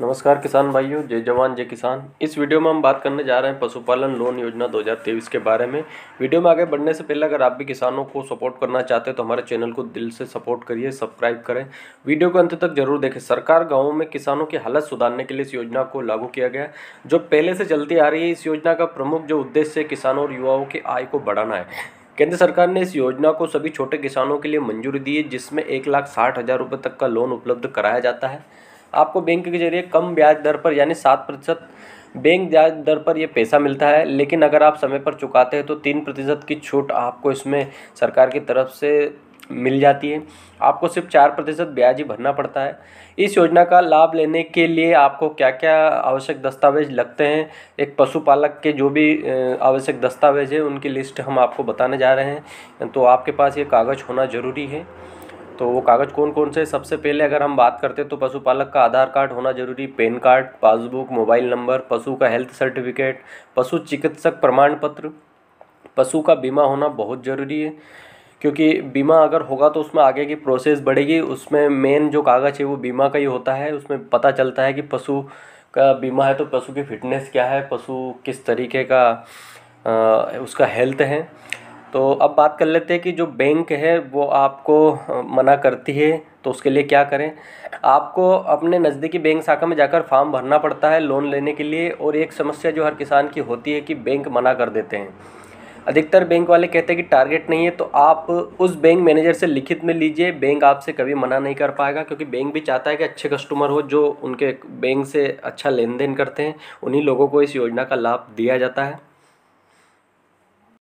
नमस्कार किसान भाइयों जय जवान जय किसान इस वीडियो में हम बात करने जा रहे हैं पशुपालन लोन योजना 2023 के बारे में वीडियो में आगे बढ़ने से पहले अगर आप भी किसानों को सपोर्ट करना चाहते हैं तो हमारे चैनल को दिल से सपोर्ट करिए सब्सक्राइब करें वीडियो को अंत तक जरूर देखें सरकार गाँव में किसानों की हालत सुधारने के लिए इस योजना को लागू किया गया जो पहले से चलती आ रही है इस योजना का प्रमुख जो उद्देश्य है किसानों और युवाओं की आय को बढ़ाना है केंद्र सरकार ने इस योजना को सभी छोटे किसानों के लिए मंजूरी दी है जिसमें एक लाख साठ हज़ार रुपये तक का लोन उपलब्ध कराया जाता है आपको बैंक के जरिए कम ब्याज दर पर यानी सात प्रतिशत बैंक ब्याज दर पर यह पैसा मिलता है लेकिन अगर आप समय पर चुकाते हैं तो तीन प्रतिशत की छूट आपको इसमें सरकार की तरफ से मिल जाती है आपको सिर्फ चार प्रतिशत ब्याज ही भरना पड़ता है इस योजना का लाभ लेने के लिए आपको क्या क्या आवश्यक दस्तावेज लगते हैं एक पशुपालक के जो भी आवश्यक दस्तावेज है उनकी लिस्ट हम आपको बताने जा रहे हैं तो आपके पास ये कागज़ होना ज़रूरी है तो वो कागज़ कौन कौन से सबसे पहले अगर हम बात करते हैं तो पशुपालक का आधार कार्ड होना जरूरी PAN card passbook mobile number पशु का हेल्थ सर्टिफिकेट पशु चिकित्सक प्रमाण पत्र पशु का बीमा होना बहुत ज़रूरी है क्योंकि बीमा अगर होगा तो उसमें आगे की प्रोसेस बढ़ेगी उसमें मेन जो कागज़ है वो बीमा का ही होता है उसमें पता चलता है कि पशु का बीमा है तो पशु की फ़िटनेस क्या है पशु किस तरीके का आ, उसका हेल्थ है तो अब बात कर लेते हैं कि जो बैंक है वो आपको मना करती है तो उसके लिए क्या करें आपको अपने नज़दीकी बैंक शाखा में जाकर फॉर्म भरना पड़ता है लोन लेने के लिए और एक समस्या जो हर किसान की होती है कि बैंक मना कर देते हैं अधिकतर बैंक वाले कहते हैं कि टारगेट नहीं है तो आप उस बैंक मैनेजर से लिखित में लीजिए बैंक आपसे कभी मना नहीं कर पाएगा क्योंकि बैंक भी चाहता है कि अच्छे कस्टमर हो जो उनके बैंक से अच्छा लेन देन करते हैं उन्हीं लोगों को इस योजना का लाभ दिया जाता है